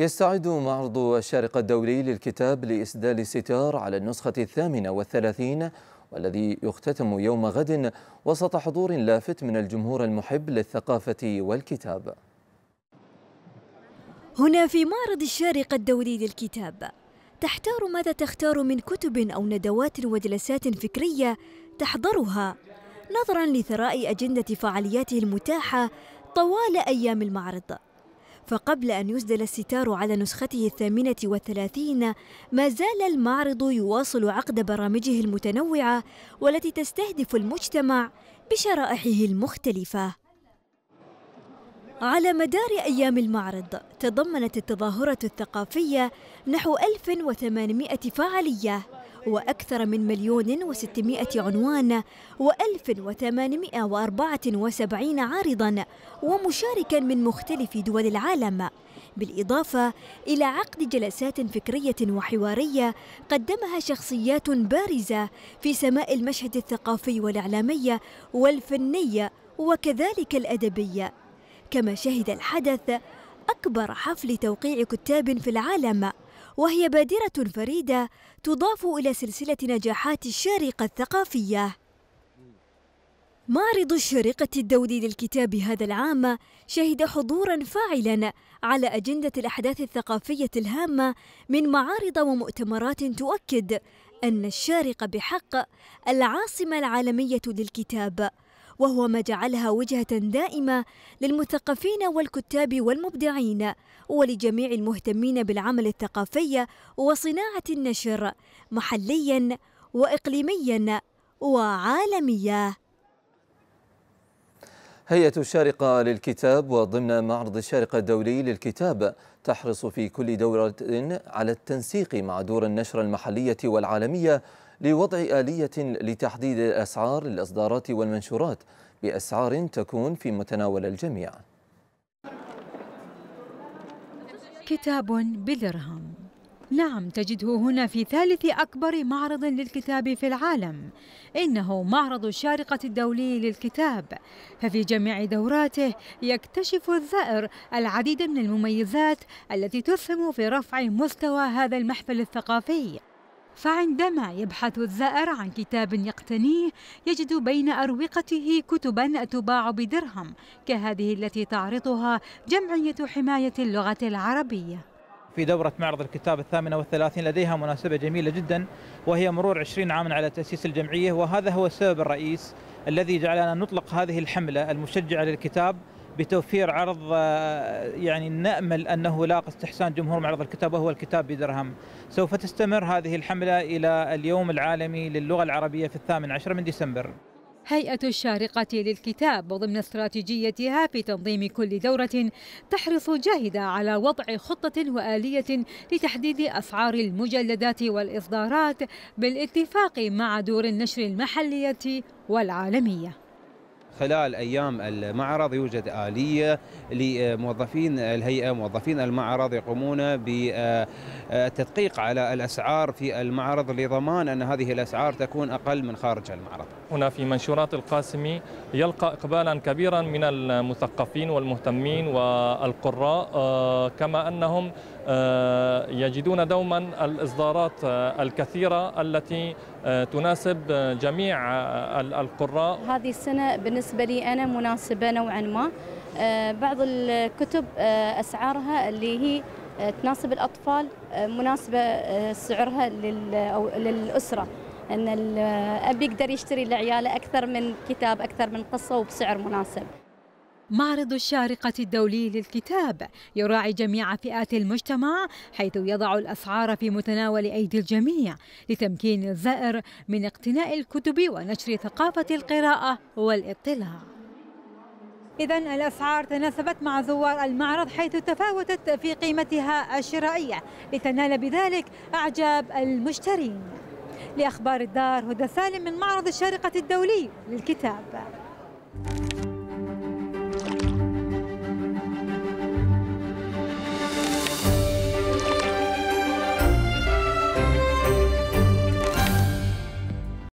يستعد معرض الشارقة الدولي للكتاب لإسدال الستار على النسخة الثامنة والثلاثين والذي يختتم يوم غد وسط حضور لافت من الجمهور المحب للثقافة والكتاب هنا في معرض الشارقة الدولي للكتاب تحتار ماذا تختار من كتب أو ندوات وجلسات فكرية تحضرها نظرا لثراء أجندة فعالياته المتاحة طوال أيام المعرض فقبل أن يسدل الستار على نسخته الثامنة والثلاثين ما زال المعرض يواصل عقد برامجه المتنوعة والتي تستهدف المجتمع بشرائحه المختلفة على مدار أيام المعرض تضمنت التظاهرة الثقافية نحو 1800 فعالية وأكثر من مليون وستمائة عنوان وألف وثمانمائة وأربعة وسبعين عارضا ومشاركا من مختلف دول العالم بالإضافة إلى عقد جلسات فكرية وحوارية قدمها شخصيات بارزة في سماء المشهد الثقافي والإعلامي والفني وكذلك الأدبي كما شهد الحدث أكبر حفل توقيع كتاب في العالم وهي بادرة فريدة تضاف إلى سلسلة نجاحات الشارقة الثقافية معرض الشارقة الدولي للكتاب هذا العام شهد حضورا فاعلا على أجندة الأحداث الثقافية الهامة من معارض ومؤتمرات تؤكد أن الشارقة بحق العاصمة العالمية للكتاب وهو ما جعلها وجهة دائمة للمثقفين والكتاب والمبدعين ولجميع المهتمين بالعمل الثقافي وصناعة النشر محليا وإقليميا وعالميا هيئة الشارقة للكتاب وضمن معرض الشارقة الدولي للكتاب تحرص في كل دورة على التنسيق مع دور النشر المحلية والعالمية لوضع آلية لتحديد الأسعار للإصدارات والمنشورات بأسعار تكون في متناول الجميع كتاب بدرهم نعم تجده هنا في ثالث أكبر معرض للكتاب في العالم إنه معرض الشارقة الدولي للكتاب ففي جميع دوراته يكتشف الزائر العديد من المميزات التي تسهم في رفع مستوى هذا المحفل الثقافي فعندما يبحث الزائر عن كتاب يقتنيه يجد بين أروقته كتبا تباع بدرهم كهذه التي تعرضها جمعية حماية اللغة العربية في دورة معرض الكتاب الثامنة والثلاثين لديها مناسبة جميلة جدا وهي مرور عشرين عاما على تأسيس الجمعية وهذا هو السبب الرئيس الذي جعلنا نطلق هذه الحملة المشجعة للكتاب بتوفير عرض آه، يعني نامل انه لاقى استحسان جمهور معرض الكتاب وهو الكتاب بدرهم. سوف تستمر هذه الحمله الى اليوم العالمي للغه العربيه في الثامن عشر من ديسمبر. هيئة الشارقة للكتاب وضمن استراتيجيتها في تنظيم كل دورة تحرص جاهدة على وضع خطة وآلية لتحديد أسعار المجلدات والإصدارات بالاتفاق مع دور النشر المحلية والعالمية خلال ايام المعرض يوجد اليه لموظفين الهيئه موظفين المعرض يقومون بالتدقيق على الاسعار في المعرض لضمان ان هذه الاسعار تكون اقل من خارج المعرض. هنا في منشورات القاسمي يلقى اقبالا كبيرا من المثقفين والمهتمين والقراء آه، كما انهم آه، يجدون دوما الإصدارات آه، الكثيرة التي آه، تناسب جميع القراء هذه السنة بالنسبة لي أنا مناسبة نوعا ما بعض الكتب أسعارها اللي هي تناسب الأطفال مناسبة سعرها للأسرة أن الأب يقدر يشتري لعياله أكثر من كتاب أكثر من قصة وبسعر مناسب معرض الشارقة الدولي للكتاب يراعي جميع فئات المجتمع حيث يضع الأسعار في متناول أيدي الجميع لتمكين الزائر من اقتناء الكتب ونشر ثقافة القراءة والاطلاع إذا الأسعار تناسبت مع زوار المعرض حيث تفاوتت في قيمتها الشرائية لتنال بذلك أعجاب المشترين لأخبار الدار هدى سالم من معرض الشارقة الدولي للكتاب